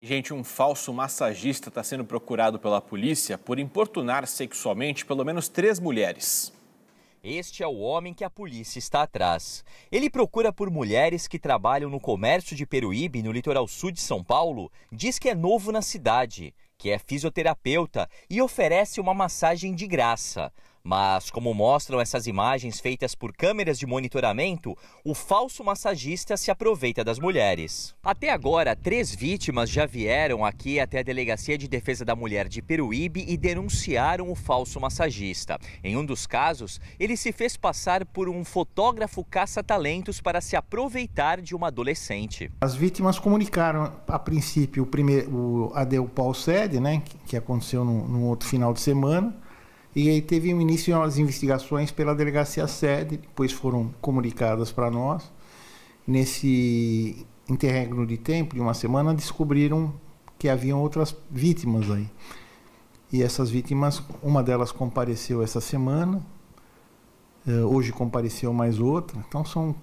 Gente, um falso massagista está sendo procurado pela polícia por importunar sexualmente pelo menos três mulheres. Este é o homem que a polícia está atrás. Ele procura por mulheres que trabalham no comércio de Peruíbe, no litoral sul de São Paulo, diz que é novo na cidade, que é fisioterapeuta e oferece uma massagem de graça. Mas, como mostram essas imagens feitas por câmeras de monitoramento, o falso massagista se aproveita das mulheres. Até agora, três vítimas já vieram aqui até a Delegacia de Defesa da Mulher de Peruíbe e denunciaram o falso massagista. Em um dos casos, ele se fez passar por um fotógrafo caça-talentos para se aproveitar de uma adolescente. As vítimas comunicaram, a princípio, o primeiro, o, a Paul Sede, né, que aconteceu no outro final de semana e aí teve um início as investigações pela delegacia sede, depois foram comunicadas para nós. Nesse interregno de tempo, de uma semana, descobriram que haviam outras vítimas aí. E essas vítimas, uma delas compareceu essa semana, eh, hoje compareceu mais outra. Então são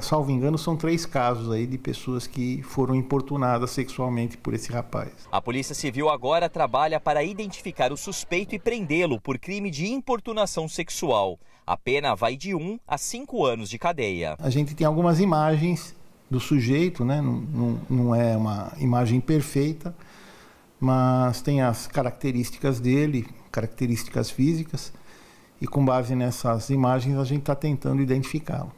salvo engano, são três casos aí de pessoas que foram importunadas sexualmente por esse rapaz. A Polícia Civil agora trabalha para identificar o suspeito e prendê-lo por crime de importunação sexual. A pena vai de um a cinco anos de cadeia. A gente tem algumas imagens do sujeito, né? não, não, não é uma imagem perfeita, mas tem as características dele, características físicas, e com base nessas imagens a gente está tentando identificá-lo.